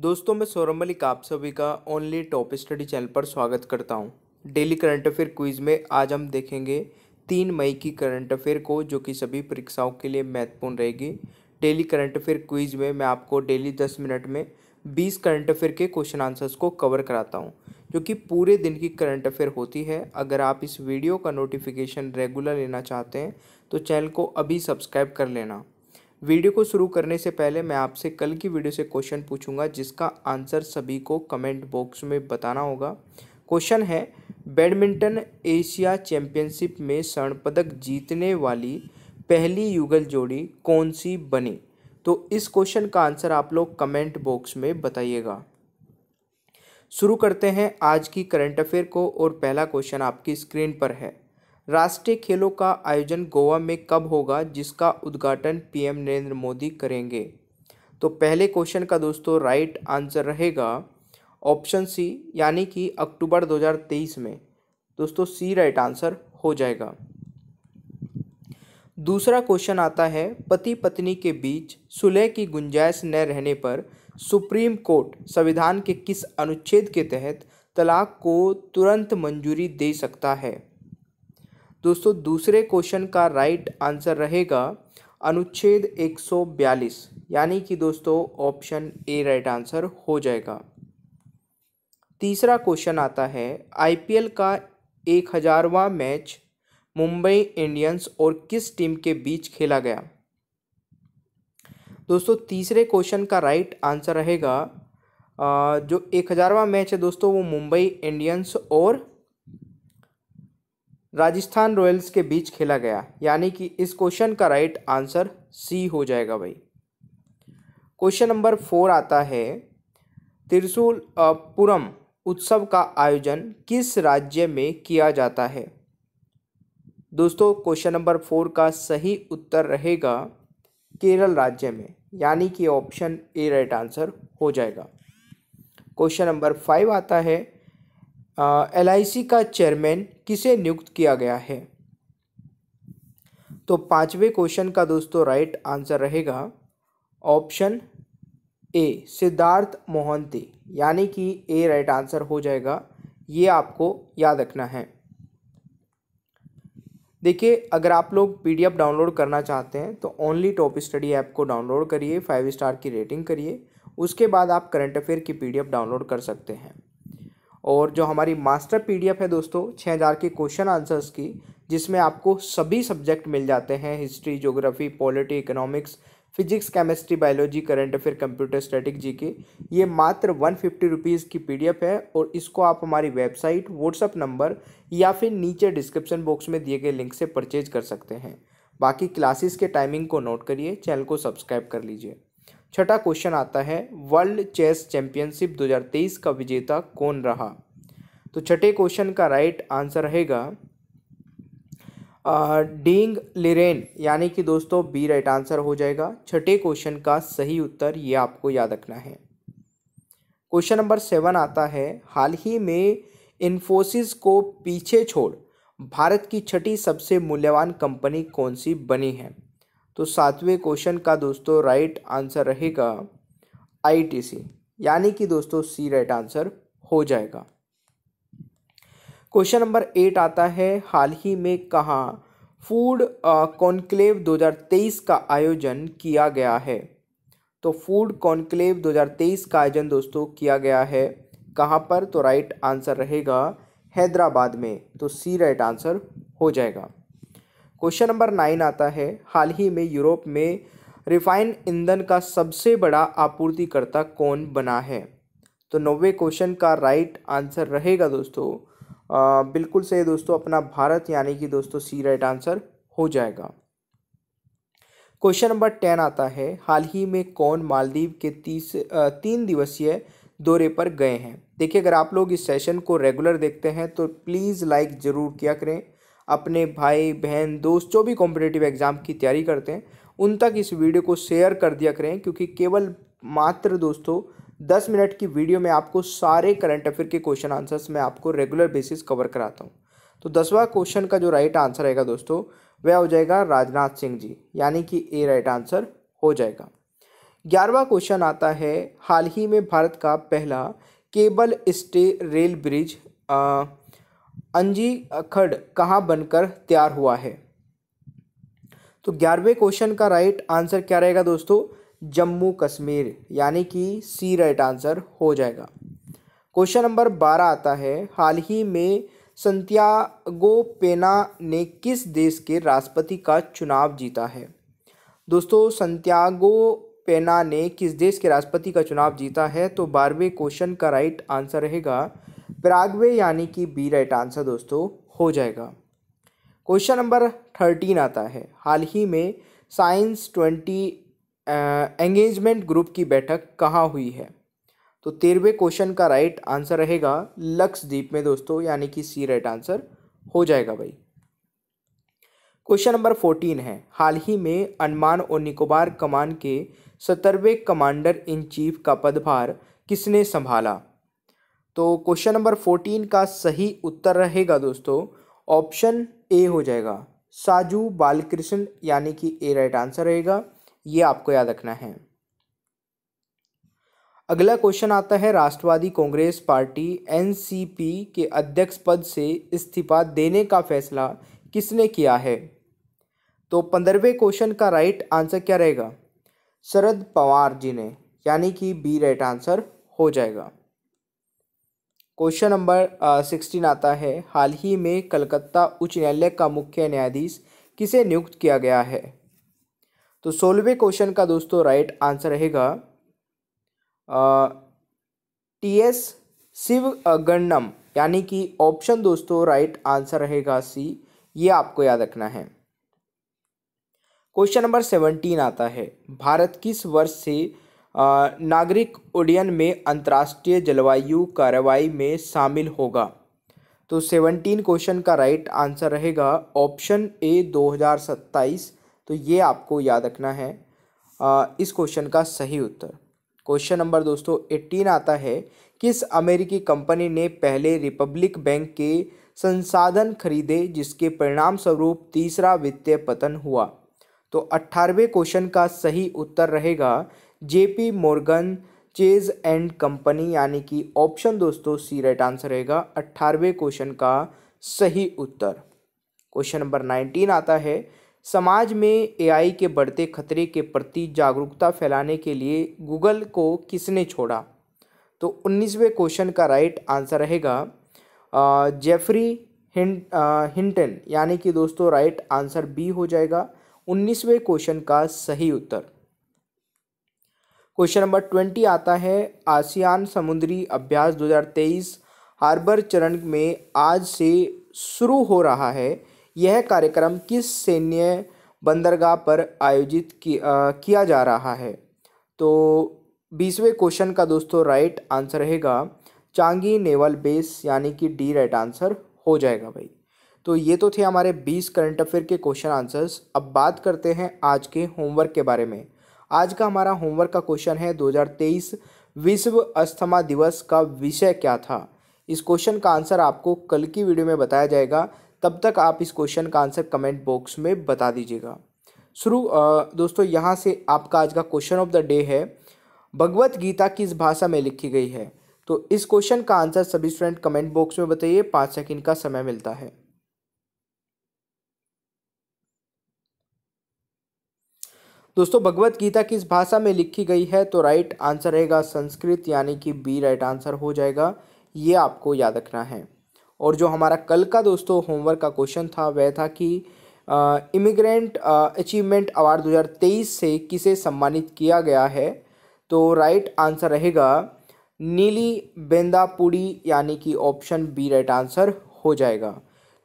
दोस्तों मैं सौरभ मलिक आप सभी का ओनली टॉप स्टडी चैनल पर स्वागत करता हूं। डेली करंट अफेयर क्विज में आज हम देखेंगे तीन मई की करंट अफेयर को जो कि सभी परीक्षाओं के लिए महत्वपूर्ण रहेगी डेली करंट अफेयर क्विज में मैं आपको डेली दस मिनट में बीस करंट अफेयर के क्वेश्चन आंसर्स को कवर कराता हूँ जो कि पूरे दिन की करंट अफेयर होती है अगर आप इस वीडियो का नोटिफिकेशन रेगुलर लेना चाहते हैं तो चैनल को अभी सब्सक्राइब कर लेना वीडियो को शुरू करने से पहले मैं आपसे कल की वीडियो से क्वेश्चन पूछूंगा जिसका आंसर सभी को कमेंट बॉक्स में बताना होगा क्वेश्चन है बैडमिंटन एशिया चैंपियनशिप में स्वर्ण पदक जीतने वाली पहली युगल जोड़ी कौन सी बनी तो इस क्वेश्चन का आंसर आप लोग कमेंट बॉक्स में बताइएगा शुरू करते हैं आज की करंट अफेयर को और पहला क्वेश्चन आपकी स्क्रीन पर है राष्ट्रीय खेलों का आयोजन गोवा में कब होगा जिसका उद्घाटन पीएम नरेंद्र मोदी करेंगे तो पहले क्वेश्चन का दोस्तों राइट आंसर रहेगा ऑप्शन सी यानी कि अक्टूबर 2023 में दोस्तों सी राइट आंसर हो जाएगा दूसरा क्वेश्चन आता है पति पत्नी के बीच सुलह की गुंजाइश न रहने पर सुप्रीम कोर्ट संविधान के किस अनुच्छेद के तहत तलाक को तुरंत मंजूरी दे सकता है दोस्तों दूसरे क्वेश्चन का राइट आंसर रहेगा अनुच्छेद 142 यानी कि दोस्तों ऑप्शन ए राइट आंसर हो जाएगा तीसरा क्वेश्चन आता है आईपीएल का एक हज़ारवा मैच मुंबई इंडियंस और किस टीम के बीच खेला गया दोस्तों तीसरे क्वेश्चन का राइट आंसर रहेगा जो एक हज़ारवा मैच है दोस्तों वो मुंबई इंडियंस और राजस्थान रॉयल्स के बीच खेला गया यानी कि इस क्वेश्चन का राइट आंसर सी हो जाएगा भाई क्वेश्चन नंबर फोर आता है त्रिशूल पुरम उत्सव का आयोजन किस राज्य में किया जाता है दोस्तों क्वेश्चन नंबर फोर का सही उत्तर रहेगा केरल राज्य में यानी कि ऑप्शन ए राइट आंसर हो जाएगा क्वेश्चन नंबर फाइव आता है एल का चेयरमैन किसे नियुक्त किया गया है तो पांचवें क्वेश्चन का दोस्तों राइट आंसर रहेगा ऑप्शन ए सिद्धार्थ मोहंती यानी कि ए राइट आंसर हो जाएगा ये आपको याद रखना है देखिए अगर आप लोग पीडीएफ डाउनलोड करना चाहते हैं तो ओनली टॉप स्टडी ऐप को डाउनलोड करिए फाइव स्टार की रेटिंग करिए उसके बाद आप करंट अफेयर की पीडीएफ डाउनलोड कर सकते हैं और जो हमारी मास्टर पीडीएफ है दोस्तों छः हज़ार के क्वेश्चन आंसर्स की जिसमें आपको सभी सब्जेक्ट मिल जाते हैं history geography polity economics physics chemistry biology current affair computer static G K ये मात्र वन फिफ्टी रुपीज़ की पीडीएफ है और इसको आप हमारी वेबसाइट व्हाट्सअप नंबर या फिर नीचे डिस्क्रिप्शन बॉक्स में दिए गए लिंक से परचेज कर सकते हैं बाकी क्लासेस के टाइमिंग को नोट करिए चैनल को सब्सक्राइब कर लीजिए छठा क्वेश्चन आता है वर्ल्ड चेस चैंपियनशिप 2023 का विजेता कौन रहा तो छठे क्वेश्चन का राइट आंसर रहेगा डींग लिरेन यानी कि दोस्तों बी राइट आंसर हो जाएगा छठे क्वेश्चन का सही उत्तर ये आपको याद रखना है क्वेश्चन नंबर सेवन आता है हाल ही में इन्फोसिस को पीछे छोड़ भारत की छठी सबसे मूल्यवान कंपनी कौन सी बनी है तो सातवें क्वेश्चन का दोस्तों राइट आंसर रहेगा आईटीसी यानी कि दोस्तों सी राइट आंसर हो जाएगा क्वेश्चन नंबर एट आता है हाल ही में कहाँ फूड कॉन्क्लेव 2023 का आयोजन किया गया है तो फूड कॉन्क्लेव 2023 का आयोजन दोस्तों किया गया है कहाँ पर तो राइट आंसर रहेगा हैदराबाद में तो सी राइट आंसर हो जाएगा क्वेश्चन नंबर नाइन आता है हाल ही में यूरोप में रिफाइन ईंधन का सबसे बड़ा आपूर्तिकर्ता कौन बना है तो नब्बे क्वेश्चन का राइट आंसर रहेगा दोस्तों आ, बिल्कुल सही दोस्तों अपना भारत यानी कि दोस्तों सी राइट आंसर हो जाएगा क्वेश्चन नंबर टेन आता है हाल ही में कौन मालदीव के तीस तीन दिवसीय दौरे पर गए हैं देखिए अगर आप लोग इस सेशन को रेगुलर देखते हैं तो प्लीज़ लाइक ज़रूर किया करें अपने भाई बहन दोस्त जो भी कॉम्पिटेटिव एग्ज़ाम की तैयारी करते हैं उन तक इस वीडियो को शेयर कर दिया करें क्योंकि केवल मात्र दोस्तों दस मिनट की वीडियो में आपको सारे करंट अफेयर के क्वेश्चन आंसर्स मैं आपको रेगुलर बेसिस कवर कराता हूँ तो दसवा क्वेश्चन का जो राइट आंसर रहेगा दोस्तों वह हो जाएगा राजनाथ सिंह जी यानी कि ए राइट आंसर हो जाएगा ग्यारहवा क्वेश्चन आता है हाल ही में भारत का पहला केबल स्टे रेल ब्रिज अंजी खड कहाँ बनकर तैयार हुआ है तो ग्यारहवें क्वेश्चन का राइट आंसर क्या रहेगा दोस्तों जम्मू कश्मीर यानी कि सी राइट आंसर हो जाएगा क्वेश्चन नंबर बारह आता है हाल ही में संतियागो पेना ने किस देश के राष्ट्रपति का चुनाव जीता है दोस्तों संतियागो पेना ने किस देश के राष्ट्रपति का चुनाव जीता है तो बारहवें क्वेश्चन का राइट आंसर रहेगा ब्रागवे यानी कि बी राइट आंसर दोस्तों हो जाएगा क्वेश्चन नंबर थर्टीन आता है हाल ही में साइंस ट्वेंटी एंगेजमेंट ग्रुप की बैठक कहाँ हुई है तो तेरहवें क्वेश्चन का राइट आंसर रहेगा लक्षद्वीप में दोस्तों यानी कि सी राइट आंसर हो जाएगा भाई क्वेश्चन नंबर फोर्टीन है हाल ही में अंडमान और निकोबार कमान के सत्तरवें कमांडर इन चीफ का पदभार किसने संभाला तो क्वेश्चन नंबर फोर्टीन का सही उत्तर रहेगा दोस्तों ऑप्शन ए हो जाएगा साजू बालकृष्ण यानी कि ए राइट आंसर रहेगा ये आपको याद रखना है अगला क्वेश्चन आता है राष्ट्रवादी कांग्रेस पार्टी एनसीपी के अध्यक्ष पद से इस्तीफा देने का फैसला किसने किया है तो पंद्रहवें क्वेश्चन का राइट आंसर क्या रहेगा शरद पवार जी ने यानी कि बी राइट आंसर हो जाएगा क्वेश्चन नंबर सिक्सटीन आता है हाल ही में कलकत्ता उच्च न्यायालय का मुख्य न्यायाधीश किसे नियुक्त किया गया है तो सोलहवें क्वेश्चन का दोस्तों राइट आंसर रहेगा टी एस शिव गणनम यानी कि ऑप्शन दोस्तों राइट आंसर रहेगा सी ये आपको याद रखना है क्वेश्चन नंबर सेवनटीन आता है भारत किस वर्ष से नागरिक उड्डयन में अंतर्राष्ट्रीय जलवायु कार्रवाई में शामिल होगा तो सेवनटीन क्वेश्चन का राइट आंसर रहेगा ऑप्शन ए 2027 तो ये आपको याद रखना है इस क्वेश्चन का सही उत्तर क्वेश्चन नंबर दोस्तों एट्टीन आता है किस अमेरिकी कंपनी ने पहले रिपब्लिक बैंक के संसाधन खरीदे जिसके परिणाम स्वरूप तीसरा वित्तीय पतन हुआ तो अट्ठारहवें क्वेश्चन का सही उत्तर रहेगा JP Morgan Chase and company यानी कि ऑप्शन दोस्तों सी राइट आंसर रहेगा अट्ठारहवें क्वेश्चन का सही उत्तर क्वेश्चन नंबर नाइनटीन आता है समाज में एआई के बढ़ते खतरे के प्रति जागरूकता फैलाने के लिए गूगल को किसने छोड़ा तो उन्नीसवें क्वेश्चन का राइट आंसर रहेगा जेफरी हिंट हिंटन यानी कि दोस्तों राइट आंसर बी हो जाएगा उन्नीसवें क्वेश्चन का सही उत्तर क्वेश्चन नंबर ट्वेंटी आता है आसियान समुद्री अभ्यास 2023 हार्बर चरण में आज से शुरू हो रहा है यह कार्यक्रम किस सैन्य बंदरगाह पर आयोजित किया जा रहा है तो बीसवें क्वेश्चन का दोस्तों राइट आंसर रहेगा चांगी नेवल बेस यानी कि डी राइट आंसर हो जाएगा भाई तो ये तो थे हमारे बीस करंट अफेयर के क्वेश्चन आंसर्स अब बात करते हैं आज के होमवर्क के बारे में आज का हमारा होमवर्क का क्वेश्चन है 2023 विश्व अस्थमा दिवस का विषय क्या था इस क्वेश्चन का आंसर आपको कल की वीडियो में बताया जाएगा तब तक आप इस क्वेश्चन का आंसर कमेंट बॉक्स में बता दीजिएगा शुरू दोस्तों यहाँ से आपका आज का क्वेश्चन ऑफ द डे है भगवत गीता किस भाषा में लिखी गई है तो इस क्वेश्चन का आंसर सभी स्टूडेंट कमेंट बॉक्स में बताइए पाँच सेकंड का समय मिलता है दोस्तों भगवत गीता किस भाषा में लिखी गई है तो राइट आंसर रहेगा संस्कृत यानी कि बी राइट आंसर हो जाएगा ये आपको याद रखना है और जो हमारा कल का दोस्तों होमवर्क का क्वेश्चन था वह था कि इमिग्रेंट अचीवमेंट अवार्ड 2023 से किसे सम्मानित किया गया है तो राइट आंसर रहेगा नीली बेंदापुड़ी यानी कि ऑप्शन बी राइट आंसर हो जाएगा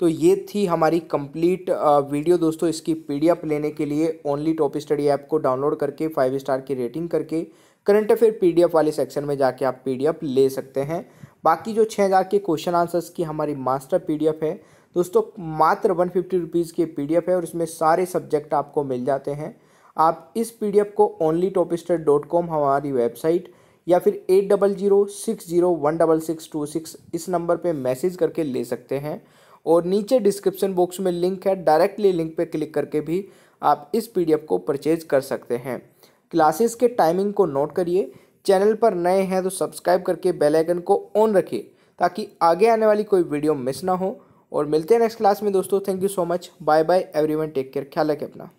तो ये थी हमारी कंप्लीट वीडियो दोस्तों इसकी पीडीएफ लेने के लिए ओनली टॉप स्टडी ऐप को डाउनलोड करके फाइव स्टार की रेटिंग करके करंट अफेयर पीडीएफ वाले सेक्शन में जाके आप पीडीएफ ले सकते हैं बाकी जो छः हज़ार के क्वेश्चन आंसर्स की हमारी मास्टर पीडीएफ है दोस्तों मात्र वन फिफ्टी रुपीज़ की पी है और इसमें सारे सब्जेक्ट आपको मिल जाते हैं आप इस पी को ओनली टॉपिस्टर डॉट कॉम हमारी वेबसाइट या फिर at double zero six zero one double six two six इस नंबर पे मैसेज करके ले सकते हैं और नीचे डिस्क्रिप्शन बॉक्स में लिंक है डायरेक्टली लिंक पर क्लिक करके भी आप इस पीडीएफ को परचेज कर सकते हैं क्लासेस के टाइमिंग को नोट करिए चैनल पर नए हैं तो सब्सक्राइब करके बेल आइकन को ऑन रखिए ताकि आगे आने वाली कोई वीडियो मिस ना हो और मिलते हैं नेक्स्ट क्लास में दोस्तों thank you so much bye bye everyone take care ख्याल रखें अपना